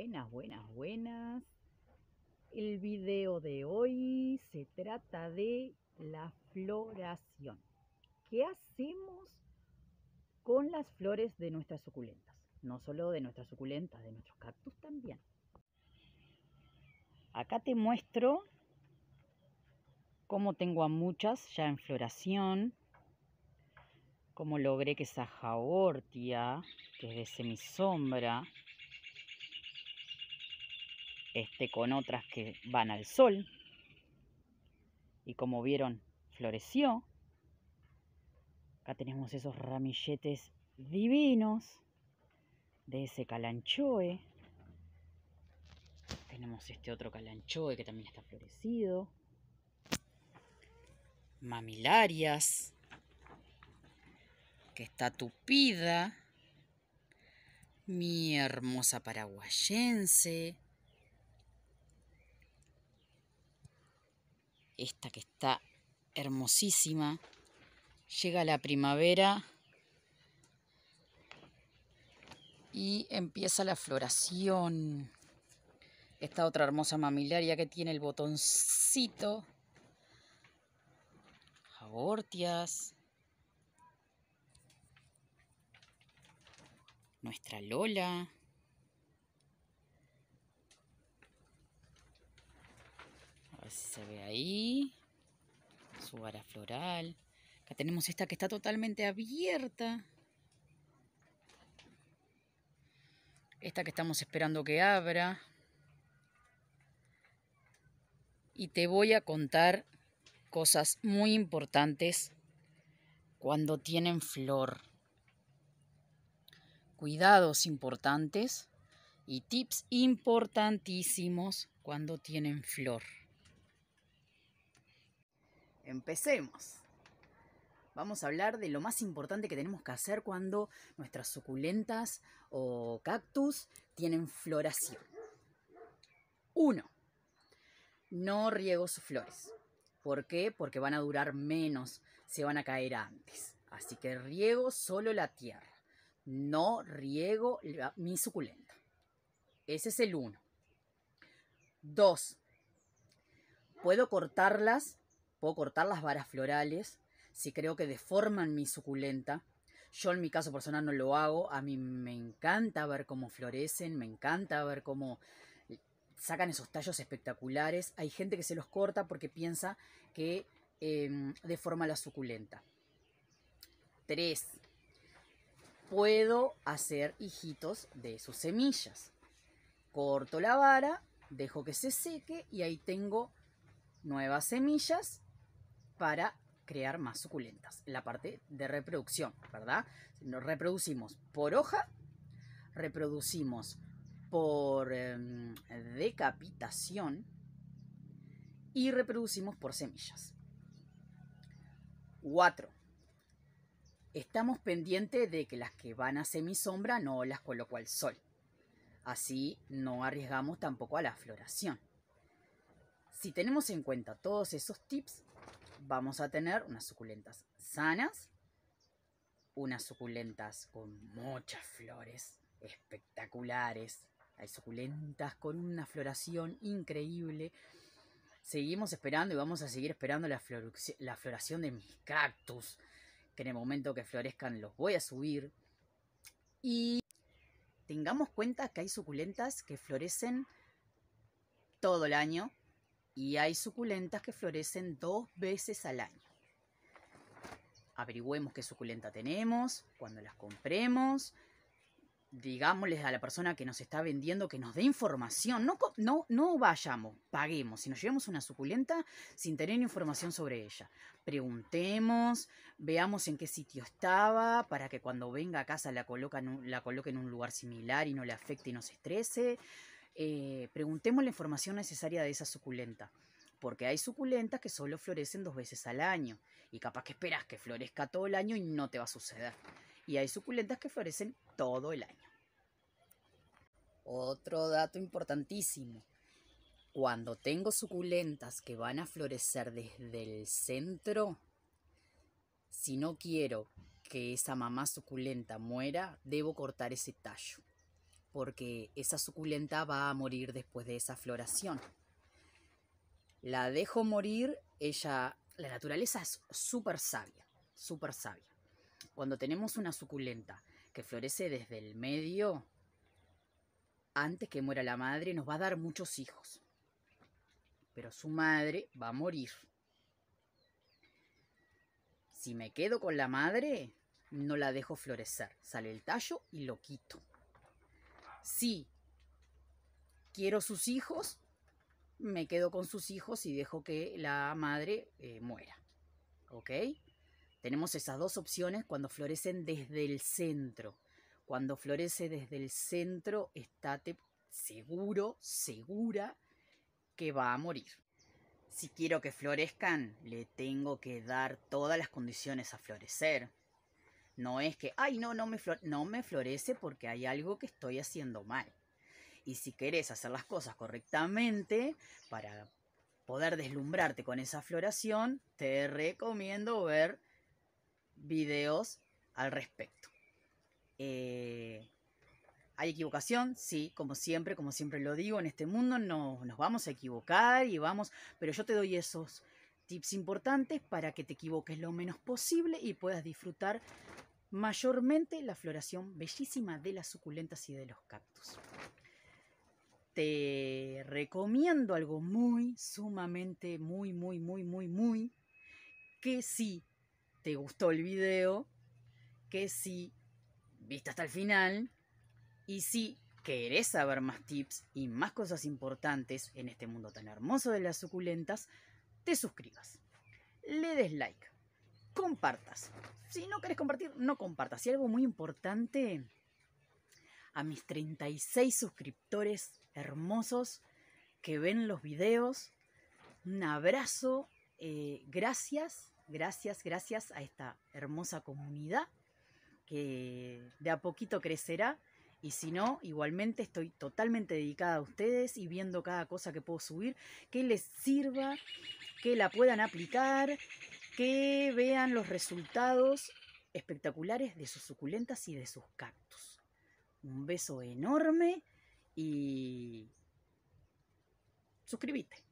Buenas, buenas, buenas. El video de hoy se trata de la floración. ¿Qué hacemos con las flores de nuestras suculentas? No solo de nuestras suculentas, de nuestros cactus también. Acá te muestro cómo tengo a muchas ya en floración, cómo logré que esa jaortia, que es de semisombra, este, con otras que van al sol. Y como vieron, floreció. Acá tenemos esos ramilletes divinos de ese calanchoe. Tenemos este otro calanchoe que también está florecido. Mamilarias, que está tupida. Mi hermosa paraguayense. esta que está hermosísima. Llega la primavera y empieza la floración. Esta otra hermosa mamilaria que tiene el botoncito. Abortias. Nuestra Lola. se ve ahí. Su vara floral. Acá tenemos esta que está totalmente abierta. Esta que estamos esperando que abra. Y te voy a contar cosas muy importantes cuando tienen flor. Cuidados importantes y tips importantísimos cuando tienen flor. Empecemos. Vamos a hablar de lo más importante que tenemos que hacer cuando nuestras suculentas o cactus tienen floración. Uno. No riego sus flores. ¿Por qué? Porque van a durar menos, se van a caer antes. Así que riego solo la tierra. No riego mi suculenta. Ese es el uno. Dos. Puedo cortarlas puedo cortar las varas florales si creo que deforman mi suculenta. Yo en mi caso personal no lo hago, a mí me encanta ver cómo florecen, me encanta ver cómo sacan esos tallos espectaculares. Hay gente que se los corta porque piensa que em, deforma la suculenta. Tres. Puedo hacer hijitos de sus semillas. Corto la vara, dejo que se seque y ahí tengo nuevas semillas para crear más suculentas. La parte de reproducción, ¿verdad? Nos reproducimos por hoja, reproducimos por em, decapitación y reproducimos por semillas. Cuatro, Estamos pendientes de que las que van a semisombra no las coloco al sol. Así no arriesgamos tampoco a la floración. Si tenemos en cuenta todos esos tips, vamos a tener unas suculentas sanas, unas suculentas con muchas flores espectaculares. Hay suculentas con una floración increíble. Seguimos esperando y vamos a seguir esperando la, floración de mis cactus, que en el momento que florezcan los voy a subir. Y tengamos cuenta que hay suculentas que florecen todo el año, y hay suculentas que florecen dos veces al año. Averigüemos qué suculenta tenemos, cuando las compremos, digámosles a la persona que nos está vendiendo que nos dé información. No, vayamos, paguemos. Si nos llevamos una suculenta sin tener información sobre ella, preguntemos, veamos en qué sitio estaba para que cuando venga a casa la, la coloque en un lugar similar y no le afecte y no se estrese. Eh, preguntemos la información necesaria de esa suculenta. Porque hay suculentas que solo florecen dos veces al año. Y capaz que esperas que florezca todo el año y no te va a suceder. Y hay suculentas que florecen todo el año. Otro dato importantísimo. Cuando tengo suculentas que van a florecer desde el centro, si no quiero que esa mamá suculenta muera, debo cortar ese tallo porque esa suculenta va a morir después de esa floración. La dejo morir, ella, la naturaleza es súper sabia, súper sabia. Cuando tenemos una suculenta que florece desde el medio, antes que muera la madre, nos va a dar muchos hijos. Pero su madre va a morir. Si me quedo con la madre, no la dejo florecer. Sale el tallo y lo quito. Sí, quiero sus hijos, me quedo con sus hijos y dejo que la madre eh, muera. ¿Ok? Tenemos esas dos opciones cuando florecen desde el centro. Cuando florece desde el centro, estate seguro, segura que va a morir. Si quiero que florezcan, le tengo que dar todas las condiciones a florecer. No es que, ay, no, no me, no me florece porque hay algo que estoy haciendo mal. Y si querés hacer las cosas correctamente para poder deslumbrarte con esa floración, te recomiendo ver videos al respecto. Eh, ¿Hay equivocación? Sí, como siempre, como siempre lo digo, en este mundo nos vamos a equivocar y vamos, pero yo te doy esos tips importantes para que te equivoques lo menos posible y puedas disfrutar mayormente la floración bellísima de las suculentas y de los cactus. Te recomiendo algo muy, sumamente, muy, muy, muy, muy, muy, que si te gustó el video, que si viste hasta el final y si querés saber más tips y más cosas importantes en este mundo tan hermoso de las suculentas, te suscribas, le des like compartas. Si no querés compartir, no compartas. Y algo muy importante, a mis 36 suscriptores hermosos que ven los videos, un abrazo, eh, gracias, gracias, gracias a esta hermosa comunidad que de a poquito crecerá. Y si no, igualmente estoy totalmente dedicada a ustedes y viendo cada cosa que puedo subir, que les sirva, que la puedan aplicar, que vean los resultados espectaculares de sus suculentas y de sus cactus. Un beso enorme y suscríbete.